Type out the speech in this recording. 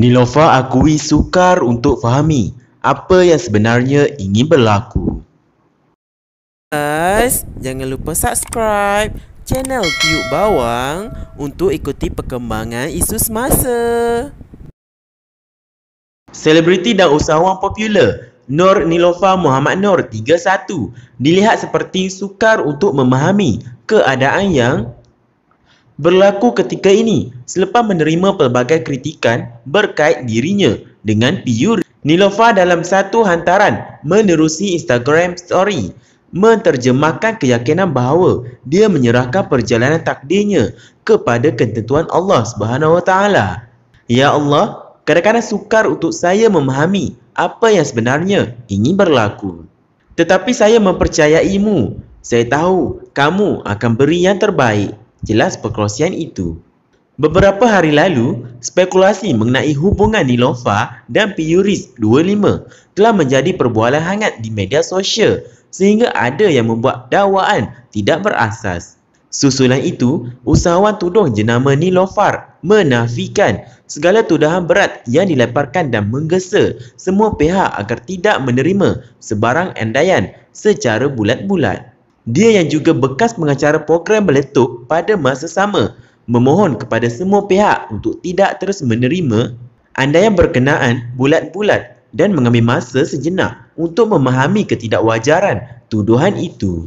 Nilofa akui sukar untuk fahami apa yang sebenarnya ingin berlaku. Guys, jangan lupa subscribe channel Tiuk Bawang untuk ikuti perkembangan isu semasa. Selebriti dan usahawan popular Nur Nilofa Muhammad Nur 31 dilihat seperti sukar untuk memahami keadaan yang berlaku ketika ini selepas menerima pelbagai kritikan berkait dirinya dengan piur. Nilofa dalam satu hantaran menerusi Instagram story menterjemahkan keyakinan bahawa dia menyerahkan perjalanan takdirnya kepada ketentuan Allah Subhanahu Wa Ya Allah, kadang-kadang sukar untuk saya memahami apa yang sebenarnya ingin berlaku. Tetapi saya mempercayaimu. Saya tahu kamu akan beri yang terbaik jelas perkongsian itu. Beberapa hari lalu, spekulasi mengenai hubungan Nilofa dan Piyuris 25 telah menjadi perbualan hangat di media sosial sehingga ada yang membuat dakwaan tidak berasas. Susulan itu, usahawan tudung jenama Nilofar menafikan segala tuduhan berat yang dilemparkan dan menggesa semua pihak agar tidak menerima sebarang andaian secara bulat-bulat. Dia yang juga bekas pengacara program meletup pada masa sama memohon kepada semua pihak untuk tidak terus menerima andaian berkenaan bulat-bulat dan mengambil masa sejenak untuk memahami ketidakwajaran tuduhan itu.